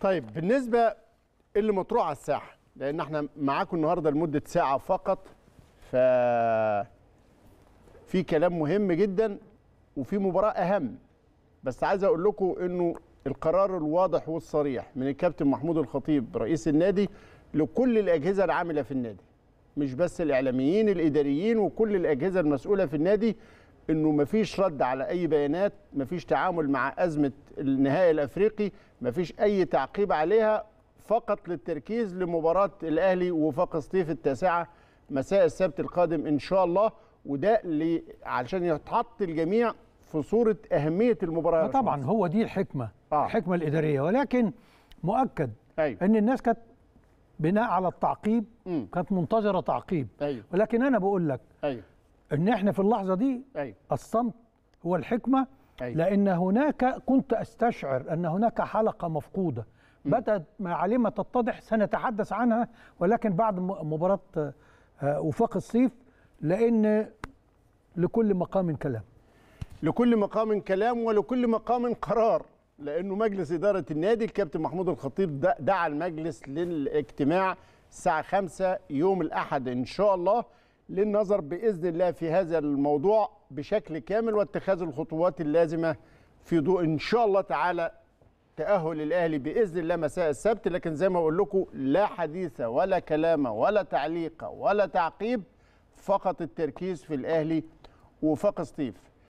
طيب بالنسبه اللي مطروح على الساحه لان احنا معاكم النهارده لمده ساعه فقط ف في كلام مهم جدا وفي مباراه اهم بس عايز اقول لكم انه القرار الواضح والصريح من الكابتن محمود الخطيب رئيس النادي لكل الاجهزه العامله في النادي مش بس الاعلاميين الاداريين وكل الاجهزه المسؤوله في النادي انه مفيش رد على اي بيانات مفيش تعامل مع ازمه النهائي الافريقي مفيش اي تعقيب عليها فقط للتركيز لمباراه الاهلي وفاق سطيف التاسعه مساء السبت القادم ان شاء الله وده لي علشان يتحط الجميع في صوره اهميه المباراه آه، طبعا هو دي الحكمه آه. الحكمه الاداريه ولكن مؤكد أيوه. ان الناس كانت بناء على التعقيب كانت منتظره تعقيب أيوه. ولكن انا بقول لك أيوه. ان احنا في اللحظه دي أيوة. الصمت هو الحكمه أيوة. لان هناك كنت استشعر ان هناك حلقه مفقوده بدات ما معالمها تتضح سنتحدث عنها ولكن بعد مباراه آه، وفاق الصيف لان لكل مقام كلام لكل مقام كلام ولكل مقام قرار لانه مجلس اداره النادي الكابتن محمود الخطيب دعا المجلس للاجتماع الساعه 5 يوم الاحد ان شاء الله للنظر باذن الله في هذا الموضوع بشكل كامل واتخاذ الخطوات اللازمه في ضوء ان شاء الله تعالى تاهل الاهلي باذن الله مساء السبت لكن زي ما اقول لكم لا حديث ولا كلام ولا تعليق ولا تعقيب فقط التركيز في الاهلي وفاق سطيف